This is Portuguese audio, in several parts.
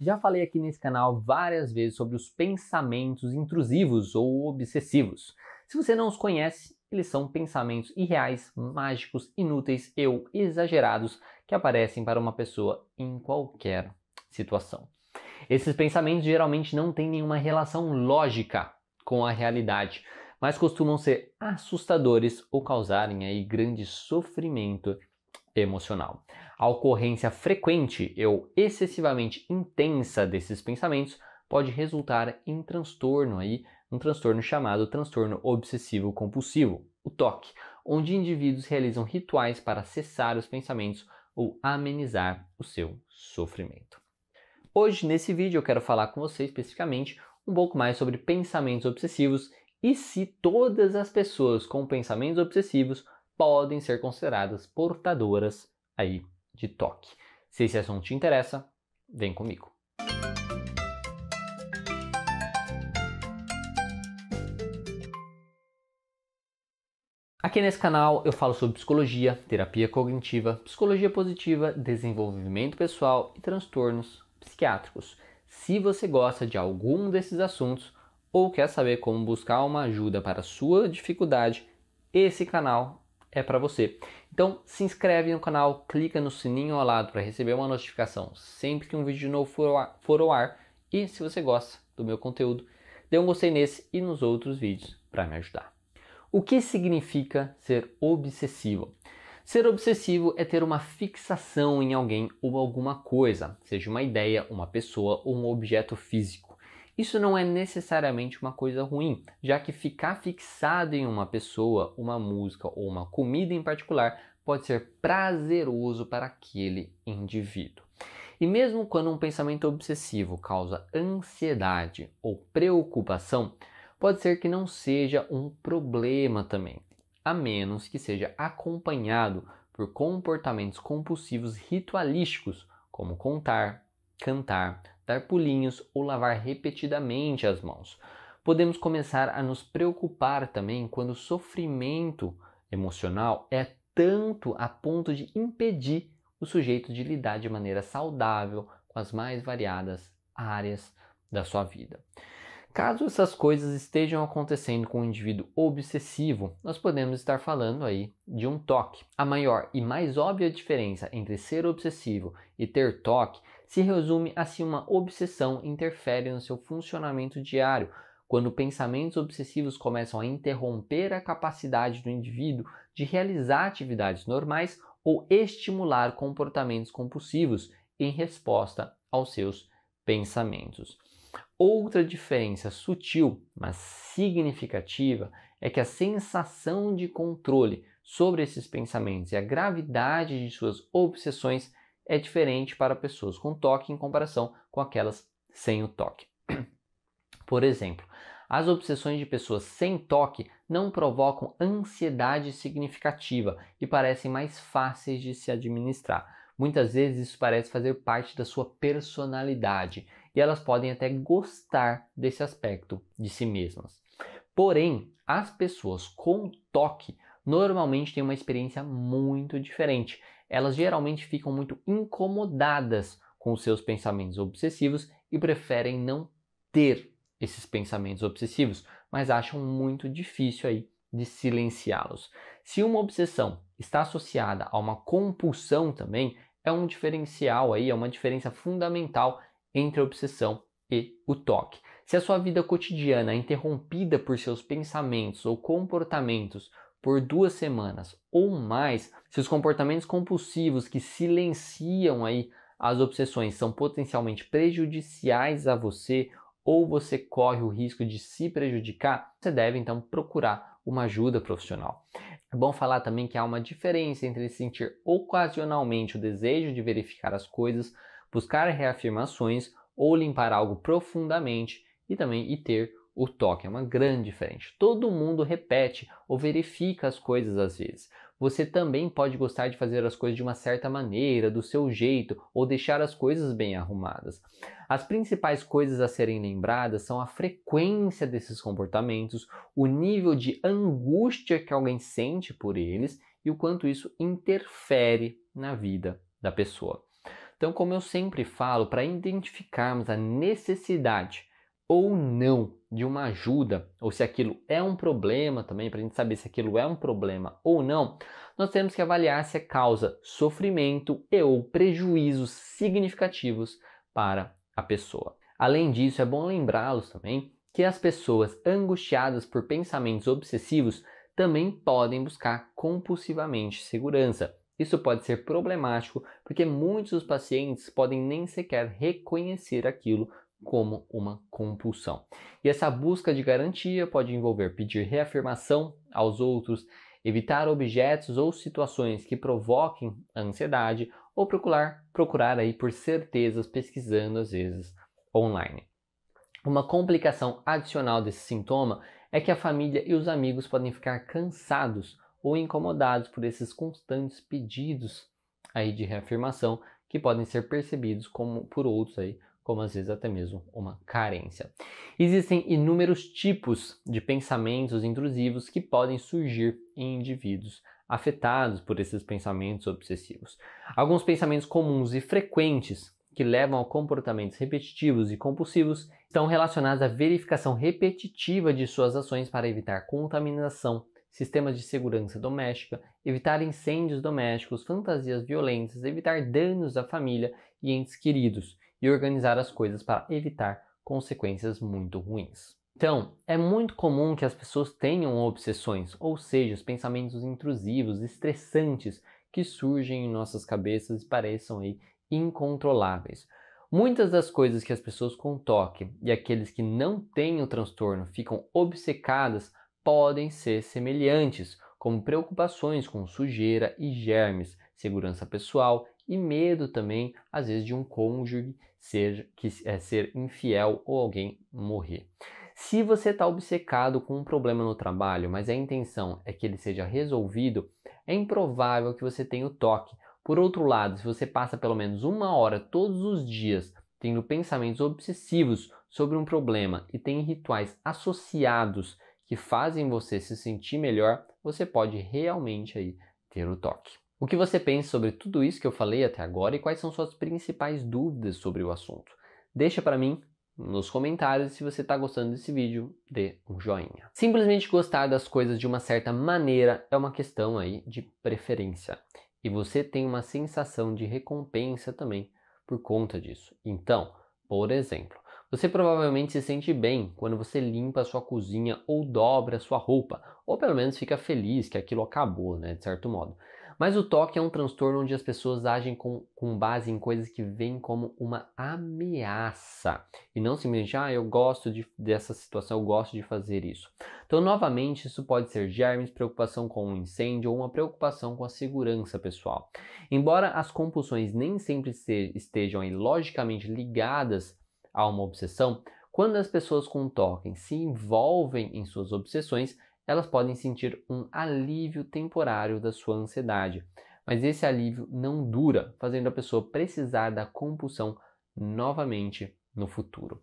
Já falei aqui nesse canal várias vezes sobre os pensamentos intrusivos ou obsessivos. Se você não os conhece, eles são pensamentos irreais, mágicos, inúteis e ou exagerados que aparecem para uma pessoa em qualquer situação. Esses pensamentos geralmente não têm nenhuma relação lógica com a realidade, mas costumam ser assustadores ou causarem aí grande sofrimento emocional. A ocorrência frequente ou excessivamente intensa desses pensamentos pode resultar em transtorno aí, um transtorno chamado transtorno obsessivo compulsivo, o TOC, onde indivíduos realizam rituais para cessar os pensamentos ou amenizar o seu sofrimento. Hoje, nesse vídeo, eu quero falar com você especificamente um pouco mais sobre pensamentos obsessivos e se todas as pessoas com pensamentos obsessivos podem ser consideradas portadoras aí de toque. Se esse assunto te interessa, vem comigo. Aqui nesse canal eu falo sobre psicologia, terapia cognitiva, psicologia positiva, desenvolvimento pessoal e transtornos psiquiátricos. Se você gosta de algum desses assuntos ou quer saber como buscar uma ajuda para a sua dificuldade, esse canal é para você. Então se inscreve no canal, clica no sininho ao lado para receber uma notificação sempre que um vídeo novo for ao ar. E se você gosta do meu conteúdo, dê um gostei nesse e nos outros vídeos para me ajudar. O que significa ser obsessivo? Ser obsessivo é ter uma fixação em alguém ou alguma coisa, seja uma ideia, uma pessoa ou um objeto físico. Isso não é necessariamente uma coisa ruim, já que ficar fixado em uma pessoa, uma música ou uma comida em particular pode ser prazeroso para aquele indivíduo. E mesmo quando um pensamento obsessivo causa ansiedade ou preocupação, pode ser que não seja um problema também, a menos que seja acompanhado por comportamentos compulsivos ritualísticos, como contar, cantar, dar pulinhos ou lavar repetidamente as mãos. Podemos começar a nos preocupar também quando o sofrimento emocional é tanto a ponto de impedir o sujeito de lidar de maneira saudável com as mais variadas áreas da sua vida. Caso essas coisas estejam acontecendo com um indivíduo obsessivo, nós podemos estar falando aí de um toque. A maior e mais óbvia diferença entre ser obsessivo e ter toque se resume a se uma obsessão interfere no seu funcionamento diário, quando pensamentos obsessivos começam a interromper a capacidade do indivíduo de realizar atividades normais ou estimular comportamentos compulsivos em resposta aos seus pensamentos. Outra diferença sutil, mas significativa, é que a sensação de controle sobre esses pensamentos e a gravidade de suas obsessões é diferente para pessoas com toque em comparação com aquelas sem o toque. Por exemplo, as obsessões de pessoas sem toque não provocam ansiedade significativa e parecem mais fáceis de se administrar. Muitas vezes isso parece fazer parte da sua personalidade e elas podem até gostar desse aspecto de si mesmas. Porém, as pessoas com toque normalmente têm uma experiência muito diferente elas geralmente ficam muito incomodadas com os seus pensamentos obsessivos e preferem não ter esses pensamentos obsessivos, mas acham muito difícil aí de silenciá-los. Se uma obsessão está associada a uma compulsão também, é um diferencial aí, é uma diferença fundamental entre a obsessão e o toque. Se a sua vida cotidiana é interrompida por seus pensamentos ou comportamentos por duas semanas ou mais, se os comportamentos compulsivos que silenciam aí as obsessões são potencialmente prejudiciais a você ou você corre o risco de se prejudicar, você deve então procurar uma ajuda profissional. É bom falar também que há uma diferença entre sentir ocasionalmente o desejo de verificar as coisas, buscar reafirmações ou limpar algo profundamente e também e ter o toque. É uma grande diferença. Todo mundo repete ou verifica as coisas às vezes você também pode gostar de fazer as coisas de uma certa maneira, do seu jeito, ou deixar as coisas bem arrumadas. As principais coisas a serem lembradas são a frequência desses comportamentos, o nível de angústia que alguém sente por eles e o quanto isso interfere na vida da pessoa. Então, como eu sempre falo, para identificarmos a necessidade ou não de uma ajuda, ou se aquilo é um problema também, para a gente saber se aquilo é um problema ou não, nós temos que avaliar se é causa sofrimento e ou prejuízos significativos para a pessoa. Além disso, é bom lembrá-los também que as pessoas angustiadas por pensamentos obsessivos também podem buscar compulsivamente segurança. Isso pode ser problemático porque muitos dos pacientes podem nem sequer reconhecer aquilo como uma compulsão. E essa busca de garantia pode envolver pedir reafirmação aos outros, evitar objetos ou situações que provoquem a ansiedade ou procurar procurar aí por certezas pesquisando às vezes online. Uma complicação adicional desse sintoma é que a família e os amigos podem ficar cansados ou incomodados por esses constantes pedidos aí de reafirmação que podem ser percebidos como por outros aí como às vezes até mesmo uma carência. Existem inúmeros tipos de pensamentos intrusivos que podem surgir em indivíduos afetados por esses pensamentos obsessivos. Alguns pensamentos comuns e frequentes que levam a comportamentos repetitivos e compulsivos estão relacionados à verificação repetitiva de suas ações para evitar contaminação, sistemas de segurança doméstica, evitar incêndios domésticos, fantasias violentas, evitar danos à família e entes queridos e organizar as coisas para evitar consequências muito ruins. Então, é muito comum que as pessoas tenham obsessões, ou seja, os pensamentos intrusivos, estressantes que surgem em nossas cabeças e pareçam aí incontroláveis. Muitas das coisas que as pessoas com toque e aqueles que não têm o transtorno ficam obcecadas podem ser semelhantes, como preocupações com sujeira e germes, segurança pessoal e medo também, às vezes, de um cônjuge ser, que, é, ser infiel ou alguém morrer. Se você está obcecado com um problema no trabalho, mas a intenção é que ele seja resolvido, é improvável que você tenha o toque. Por outro lado, se você passa pelo menos uma hora todos os dias tendo pensamentos obsessivos sobre um problema e tem rituais associados que fazem você se sentir melhor, você pode realmente aí ter o toque. O que você pensa sobre tudo isso que eu falei até agora e quais são suas principais dúvidas sobre o assunto? Deixa para mim nos comentários se você está gostando desse vídeo, dê um joinha. Simplesmente gostar das coisas de uma certa maneira é uma questão aí de preferência. E você tem uma sensação de recompensa também por conta disso. Então, por exemplo, você provavelmente se sente bem quando você limpa a sua cozinha ou dobra a sua roupa, ou pelo menos fica feliz que aquilo acabou, né, de certo modo. Mas o toque é um transtorno onde as pessoas agem com, com base em coisas que veem como uma ameaça. E não simplesmente, ah, eu gosto de, dessa situação, eu gosto de fazer isso. Então, novamente, isso pode ser germes, preocupação com um incêndio ou uma preocupação com a segurança pessoal. Embora as compulsões nem sempre estejam aí, logicamente ligadas a uma obsessão, quando as pessoas com toque se envolvem em suas obsessões, elas podem sentir um alívio temporário da sua ansiedade, mas esse alívio não dura, fazendo a pessoa precisar da compulsão novamente no futuro.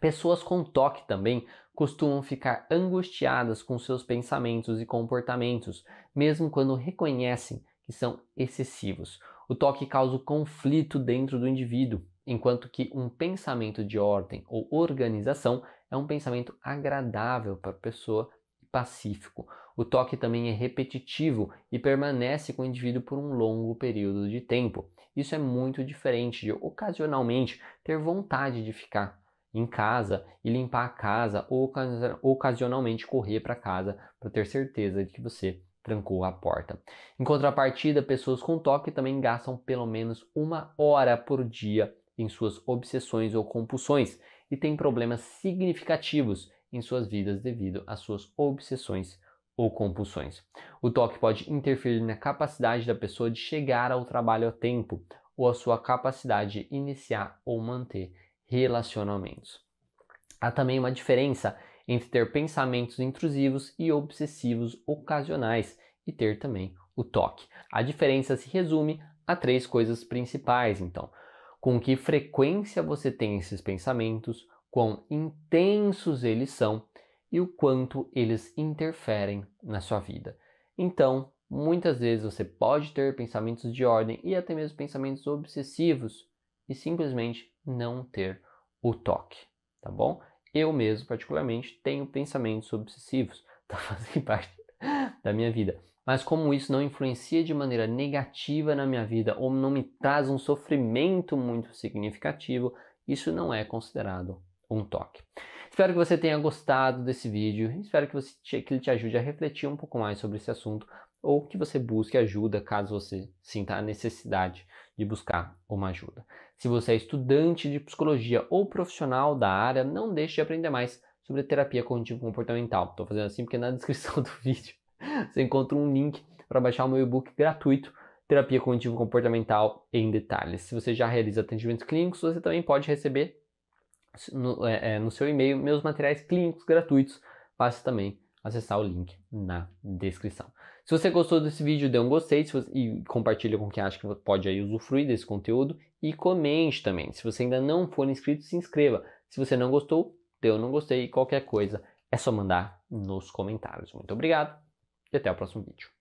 Pessoas com toque também costumam ficar angustiadas com seus pensamentos e comportamentos, mesmo quando reconhecem que são excessivos. O toque causa conflito dentro do indivíduo, enquanto que um pensamento de ordem ou organização é um pensamento agradável para a pessoa pacífico. O toque também é repetitivo e permanece com o indivíduo por um longo período de tempo. Isso é muito diferente de ocasionalmente ter vontade de ficar em casa e limpar a casa ou ocasionalmente correr para casa para ter certeza de que você trancou a porta. Em contrapartida, pessoas com toque também gastam pelo menos uma hora por dia em suas obsessões ou compulsões e têm problemas significativos em suas vidas devido às suas obsessões ou compulsões. O toque pode interferir na capacidade da pessoa de chegar ao trabalho a tempo ou a sua capacidade de iniciar ou manter relacionamentos. Há também uma diferença entre ter pensamentos intrusivos e obsessivos ocasionais e ter também o toque. A diferença se resume a três coisas principais, então. Com que frequência você tem esses pensamentos, quão intensos eles são e o quanto eles interferem na sua vida. Então, muitas vezes você pode ter pensamentos de ordem e até mesmo pensamentos obsessivos e simplesmente não ter o toque, tá bom? Eu mesmo, particularmente, tenho pensamentos obsessivos, tá fazendo parte da minha vida. Mas como isso não influencia de maneira negativa na minha vida ou não me traz um sofrimento muito significativo, isso não é considerado um toque. Espero que você tenha gostado desse vídeo, espero que, você, que ele te ajude a refletir um pouco mais sobre esse assunto ou que você busque ajuda caso você sinta a necessidade de buscar uma ajuda. Se você é estudante de psicologia ou profissional da área, não deixe de aprender mais sobre terapia cognitivo-comportamental. Estou fazendo assim porque na descrição do vídeo você encontra um link para baixar o meu e-book gratuito Terapia Cognitivo-Comportamental em Detalhes. Se você já realiza atendimentos clínicos, você também pode receber no, é, é, no seu e-mail meus materiais clínicos gratuitos. Passe também acessar o link na descrição. Se você gostou desse vídeo, dê um gostei você, e compartilhe com quem acha que pode aí usufruir desse conteúdo e comente também. Se você ainda não for inscrito, se inscreva. Se você não gostou, dê um não gostei e qualquer coisa é só mandar nos comentários. Muito obrigado e até o próximo vídeo.